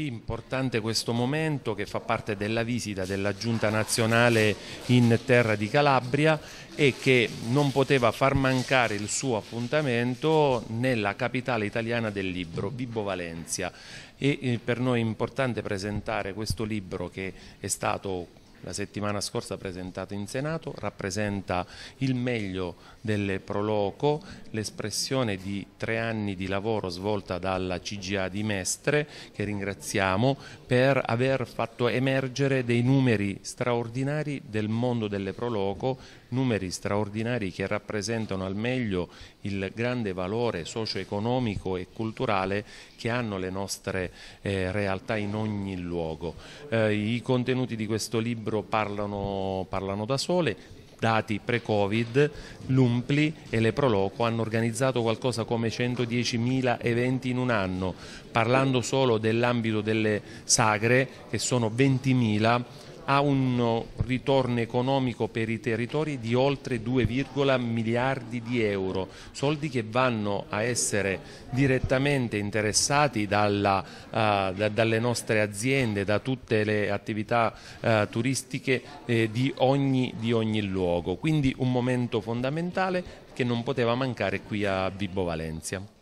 Sì, importante questo momento che fa parte della visita della Giunta nazionale in terra di Calabria e che non poteva far mancare il suo appuntamento nella capitale italiana del libro, Vibo Valencia. E eh, per noi è importante presentare questo libro che è stato la settimana scorsa presentato in Senato, rappresenta il meglio delle Proloco, l'espressione di tre anni di lavoro svolta dalla CGA di Mestre, che ringraziamo per aver fatto emergere dei numeri straordinari del mondo delle Proloco, numeri straordinari che rappresentano al meglio il grande valore socio-economico e culturale che hanno le nostre eh, realtà in ogni luogo. Eh, I contenuti di questo libro libro parlano, parlano da sole, dati pre-Covid, l'Umpli e le Proloco hanno organizzato qualcosa come 110.000 eventi in un anno, parlando solo dell'ambito delle sagre, che sono 20.000 ha un uh, ritorno economico per i territori di oltre 2, miliardi di euro, soldi che vanno a essere direttamente interessati dalla, uh, da, dalle nostre aziende, da tutte le attività uh, turistiche eh, di, ogni, di ogni luogo. Quindi un momento fondamentale che non poteva mancare qui a Vibo Valencia.